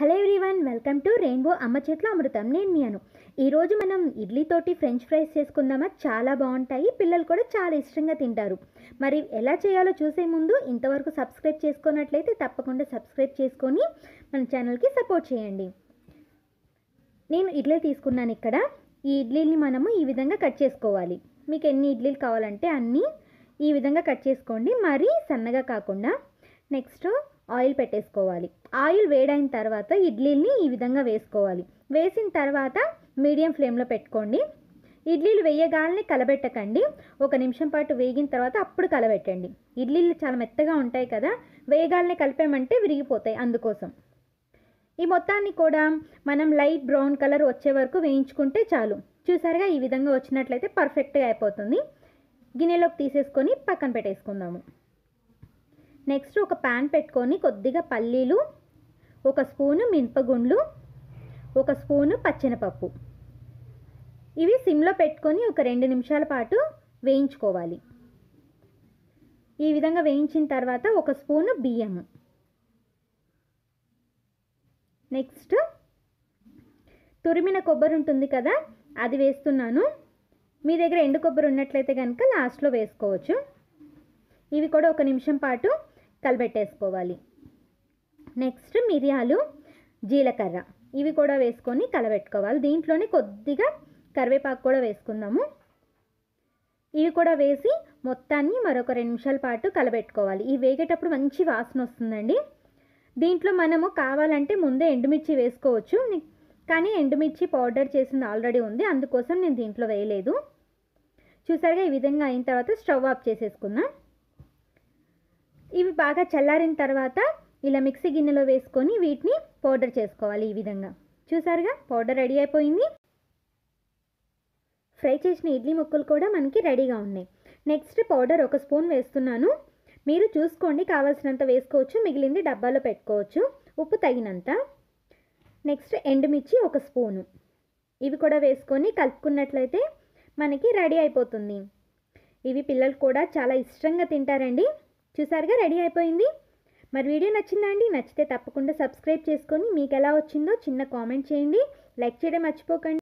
hello everyone welcome to Rainbow అమ్మ చేతిలో అమృతం నేను మీ అను ఈరోజు మనం ఇడ్లీతోటి ఫ్రెంచ్ ఫ్రైస్ చేసుకుందామా చాలా బాగుంటాయి పిల్లలు కూడా చాలా ఇష్టంగా తింటారు మరి ఎలా చేయాలో చూసే ముందు ఇంతవరకు సబ్స్క్రైబ్ చేసుకున్నట్లయితే తప్పకుండా సబ్స్క్రైబ్ చేసుకొని మన ఛానల్కి సపోర్ట్ చేయండి నేను ఇడ్లీ తీసుకున్నాను ఇక్కడ ఈ ఇడ్లీని మనము ఈ విధంగా కట్ చేసుకోవాలి మీకు ఎన్ని ఇడ్లీలు కావాలంటే అన్నీ ఈ విధంగా కట్ చేసుకోండి మరీ సన్నగా కాకుండా నెక్స్ట్ ఆయిల్ పెట్టేసుకోవాలి ఆయిల్ వేడైన తర్వాత ఇడ్లీని ఈ విధంగా వేసుకోవాలి వేసిన తర్వాత మీడియం ఫ్లేమ్లో పెట్టుకోండి ఇడ్లీలు వేయగాలని కలబెట్టకండి ఒక నిమిషం పాటు వేగిన తర్వాత అప్పుడు కలబెట్టండి ఇడ్లీలు చాలా మెత్తగా ఉంటాయి కదా వేయగాలని కలిపామంటే విరిగిపోతాయి అందుకోసం ఈ మొత్తాన్ని కూడా మనం లైట్ బ్రౌన్ కలర్ వచ్చే వరకు వేయించుకుంటే చాలు చూసారుగా ఈ విధంగా వచ్చినట్లయితే పర్ఫెక్ట్గా అయిపోతుంది గిన్నెలోకి తీసేసుకొని పక్కన పెట్టేసుకుందాము నెక్స్ట్ ఒక ప్యాన్ పెట్టుకొని కొద్దిగా పల్లీలు ఒక స్పూను మినపగుండ్లు ఒక స్పూను పచ్చెనపప్పు ఇవి సిమ్లో పెట్టుకొని ఒక రెండు నిమిషాల పాటు వేయించుకోవాలి ఈ విధంగా వేయించిన తర్వాత ఒక స్పూను బియ్యము నెక్స్ట్ తురిమిన కొబ్బరి ఉంటుంది కదా అది వేస్తున్నాను మీ దగ్గర ఎండు కొబ్బరి ఉన్నట్లయితే కనుక లాస్ట్లో వేసుకోవచ్చు ఇవి కూడా ఒక నిమిషం పాటు కలబెట్టేసుకోవాలి నెక్స్ట్ మిరియాలు జీలకర్ర ఇవి కూడా వేసుకొని కలబెట్టుకోవాలి దీంట్లోనే కొద్దిగా కరివేపాకు కూడా వేసుకుందాము ఇవి కూడా వేసి మొత్తాన్ని మరొక రెండు నిమిషాల పాటు కలబెట్టుకోవాలి ఇవి వేగేటప్పుడు మంచి వాసన వస్తుందండి దీంట్లో మనము కావాలంటే ముందే ఎండుమిర్చి వేసుకోవచ్చు కానీ ఎండుమిర్చి పౌడర్ చేసింది ఆల్రెడీ ఉంది అందుకోసం నేను దీంట్లో వేయలేదు చూసారుగా ఈ విధంగా అయిన తర్వాత స్టవ్ ఆఫ్ చేసేసుకుందాం ఇవి బాగా చల్లారిన తర్వాత ఇలా మిక్సీ గిన్నెలో వేసుకొని వీటిని పౌడర్ చేసుకోవాలి ఈ విధంగా చూసారుగా పౌడర్ రెడీ అయిపోయింది ఫ్రై చేసిన ఇడ్లీ ముక్కలు కూడా మనకి రెడీగా ఉన్నాయి నెక్స్ట్ పౌడర్ ఒక స్పూన్ వేస్తున్నాను మీరు చూసుకోండి కావాల్సినంత వేసుకోవచ్చు మిగిలింది డబ్బాలో పెట్టుకోవచ్చు ఉప్పు తగినంత నెక్స్ట్ ఎండుమిర్చి ఒక స్పూను ఇవి కూడా వేసుకొని కలుపుకున్నట్లయితే మనకి రెడీ అయిపోతుంది ఇవి పిల్లలు కూడా చాలా ఇష్టంగా తింటారండి చూసారుగా రెడీ అయిపోయింది మరి వీడియో నచ్చిందా అండి నచ్చితే తప్పకుండా సబ్స్క్రైబ్ చేసుకొని మీకు ఎలా వచ్చిందో చిన్న కామెంట్ చేయండి లైక్ చేయడం మర్చిపోకండి